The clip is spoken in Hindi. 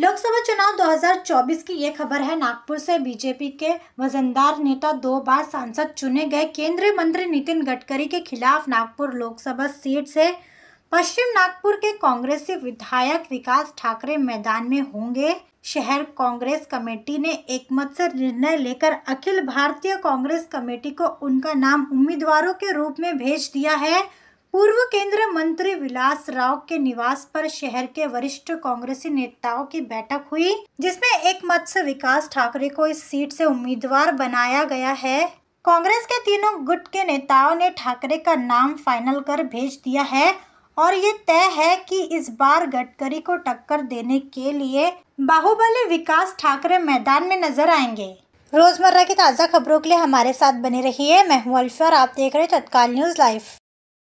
लोकसभा चुनाव 2024 की ये खबर है नागपुर से बीजेपी के वजनदार नेता दो बार सांसद चुने गए केंद्रीय मंत्री नितिन गडकरी के खिलाफ नागपुर लोकसभा सीट से पश्चिम नागपुर के कांग्रेसी विधायक विकास ठाकरे मैदान में होंगे शहर कांग्रेस कमेटी ने एकमत से निर्णय लेकर अखिल भारतीय कांग्रेस कमेटी को उनका नाम उम्मीदवारों के रूप में भेज दिया है पूर्व केंद्रीय मंत्री विलास राव के निवास पर शहर के वरिष्ठ कांग्रेसी नेताओं की बैठक हुई जिसमें एक मत से विकास ठाकरे को इस सीट से उम्मीदवार बनाया गया है कांग्रेस के तीनों गुट के नेताओं ने ठाकरे का नाम फाइनल कर भेज दिया है और ये तय है कि इस बार गडकरी को टक्कर देने के लिए बाहुबली विकास ठाकरे मैदान में नजर आएंगे रोजमर्रा की ताज़ा खबरों के लिए हमारे साथ बने रहिए मैं हूँ अल्फर आप देख रहे हैं तत्काल न्यूज़ लाइव